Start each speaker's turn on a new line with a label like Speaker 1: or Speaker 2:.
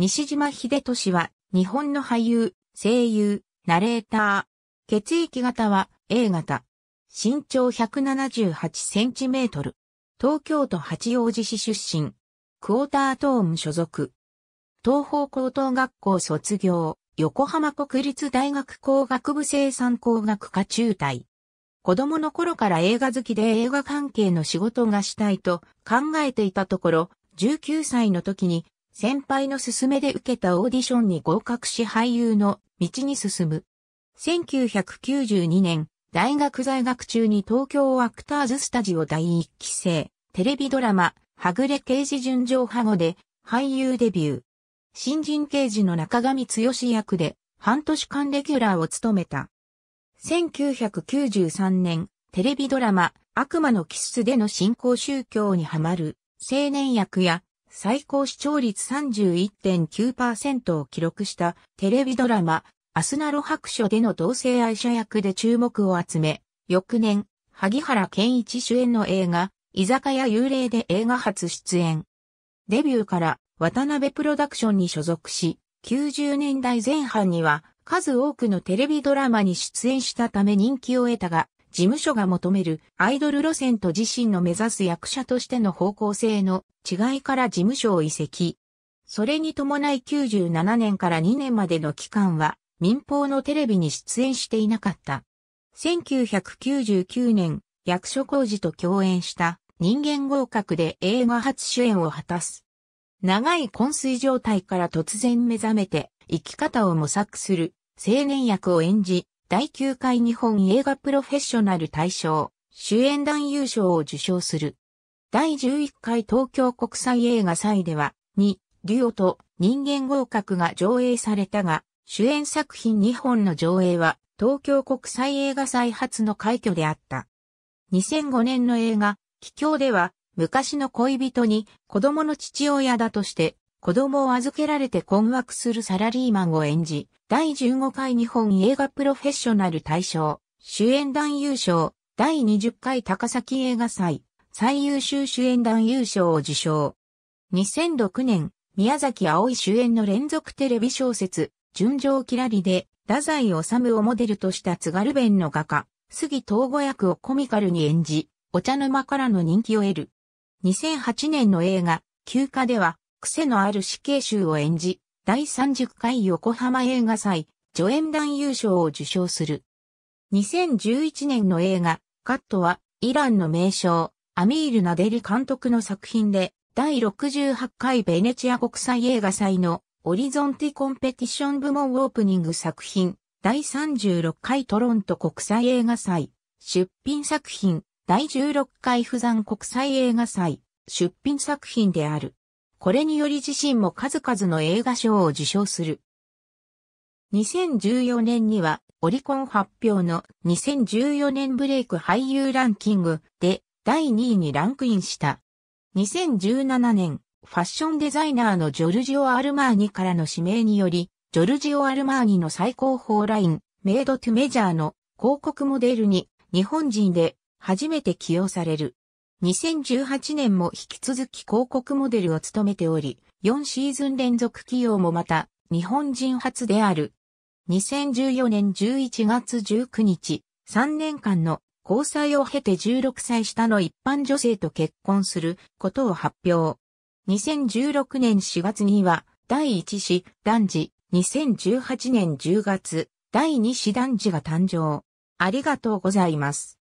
Speaker 1: 西島秀俊は日本の俳優、声優、ナレーター。血液型は A 型。身長178センチメートル。東京都八王子市出身。クォータートーム所属。東方高等学校卒業。横浜国立大学工学部生産工学科中退。子供の頃から映画好きで映画関係の仕事がしたいと考えていたところ、19歳の時に先輩の勧めで受けたオーディションに合格し俳優の道に進む。1992年、大学在学中に東京アクターズスタジオ第1期生、テレビドラマ、はぐれ刑事純情派語で俳優デビュー。新人刑事の中上剛役で半年間レギュラーを務めた。1993年、テレビドラマ、悪魔のキスでの信仰宗教にハマる青年役や最高視聴率31.9%を記録したテレビドラマ、アスナロ白書での同性愛者役で注目を集め、翌年、萩原健一主演の映画、居酒屋幽霊で映画初出演。デビューから渡辺プロダクションに所属し、90年代前半には数多くのテレビドラマに出演したため人気を得たが、事務所が求めるアイドル路線と自身の目指す役者としての方向性の違いから事務所を移籍。それに伴い97年から2年までの期間は民放のテレビに出演していなかった。1999年、役所工事と共演した人間合格で映画初主演を果たす。長い昏睡状態から突然目覚めて生き方を模索する青年役を演じ、第9回日本映画プロフェッショナル大賞、主演男優賞を受賞する。第11回東京国際映画祭では、2、デュオと人間合格が上映されたが、主演作品2本の上映は、東京国際映画祭初の快挙であった。2005年の映画、奇境では、昔の恋人に子供の父親だとして子供を預けられて困惑するサラリーマンを演じ、第15回日本映画プロフェッショナル大賞、主演男優賞、第20回高崎映画祭、最優秀主演男優賞を受賞。2006年、宮崎葵主演の連続テレビ小説、純情きらりで、太宰治をモデルとした津軽弁の画家、杉東吾役をコミカルに演じ、お茶の間からの人気を得る。2008年の映画、休暇では、癖のある死刑囚を演じ、第30回横浜映画祭、助演男優賞を受賞する。2011年の映画、カットは、イランの名将、アミール・ナデリ監督の作品で、第68回ベネチア国際映画祭のオリゾンティコンペティション部門オープニング作品、第36回トロント国際映画祭、出品作品、第16回ザ山国際映画祭、出品作品である。これにより自身も数々の映画賞を受賞する。2014年にはオリコン発表の2014年ブレイク俳優ランキングで第2位にランクインした。2017年、ファッションデザイナーのジョルジオ・アルマーニからの指名により、ジョルジオ・アルマーニの最高峰ライン、メイド・トゥ・メジャーの広告モデルに日本人で初めて起用される。2018年も引き続き広告モデルを務めており、4シーズン連続起用もまた、日本人初である。2014年11月19日、3年間の交際を経て16歳下の一般女性と結婚することを発表。2016年4月には、第1子男児、2018年10月、第2子男児が誕生。ありがとうございます。